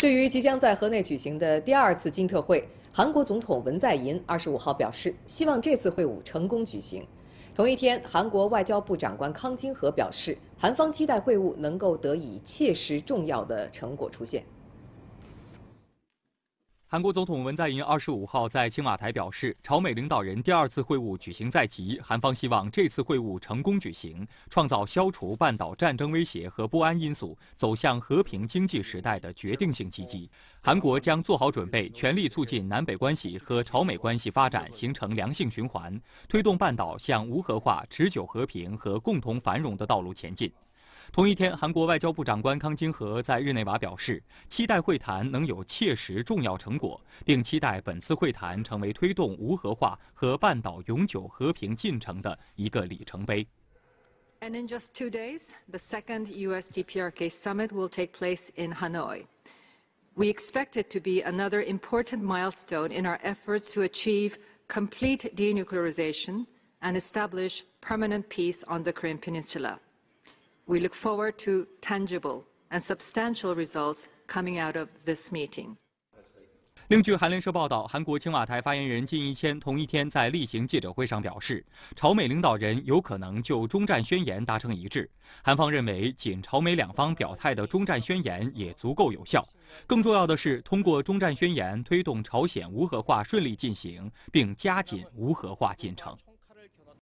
对于即将在河内举行的第二次金特会，韩国总统文在寅二十五号表示，希望这次会晤成功举行。同一天，韩国外交部长官康金和表示，韩方期待会晤能够得以切实重要的成果出现。韩国总统文在寅二十五号在青瓦台表示，朝美领导人第二次会晤举行在即，韩方希望这次会晤成功举行，创造消除半岛战争威胁和不安因素，走向和平经济时代的决定性契机。韩国将做好准备，全力促进南北关系和朝美关系发展，形成良性循环，推动半岛向无核化、持久和平和共同繁荣的道路前进。And in just two days, the second U.S.-DPRK summit will take place in Hanoi. We expect it to be another important milestone in our efforts to achieve complete denuclearization and establish permanent peace on the Korean Peninsula. we look forward to tangible and substantial results coming out of this meeting。另据韩联社报道，韩国青瓦台发言人金一谦同一天在例行记者会上表示，朝美领导人有可能就中战宣言达成一致。韩方认为，仅朝美两方表态的中战宣言也足够有效。更重要的是，通过中战宣言推动朝鲜无核化顺利进行，并加紧无核化进程。